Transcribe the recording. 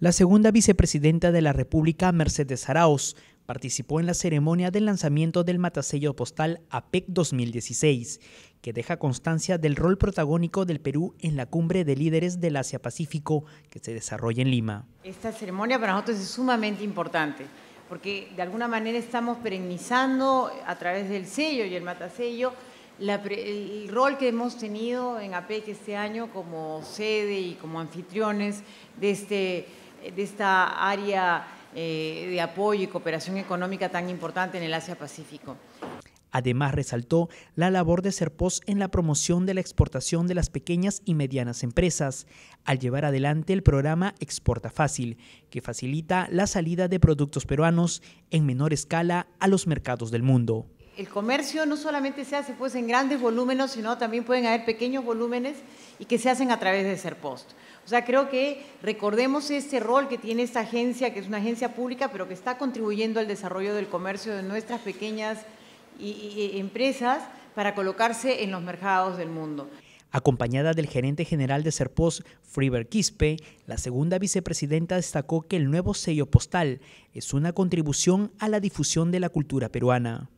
La segunda vicepresidenta de la República, Mercedes Arauz, participó en la ceremonia del lanzamiento del matasello postal APEC e 2016, que deja constancia del rol protagónico del Perú en la cumbre de líderes del Asia-Pacífico que se desarrolla en Lima. Esta ceremonia para nosotros es sumamente importante, porque de alguna manera estamos perennizando a través del sello y el matasello el rol que hemos tenido en APEC este año como sede y como anfitriones de este de esta área eh, de apoyo y cooperación económica tan importante en el Asia-Pacífico. Además, resaltó la labor de Serpos en la promoción de la exportación de las pequeñas y medianas empresas, al llevar adelante el programa Exporta Fácil, que facilita la salida de productos peruanos en menor escala a los mercados del mundo el comercio no solamente se hace pues en grandes volúmenes, sino también pueden haber pequeños volúmenes y que se hacen a través de Serpost. O sea, creo que recordemos este rol que tiene esta agencia, que es una agencia pública, pero que está contribuyendo al desarrollo del comercio de nuestras pequeñas empresas para colocarse en los mercados del mundo. Acompañada del gerente general de Serpost, Friber Quispe, la segunda vicepresidenta destacó que el nuevo sello postal es una contribución a la difusión de la cultura peruana.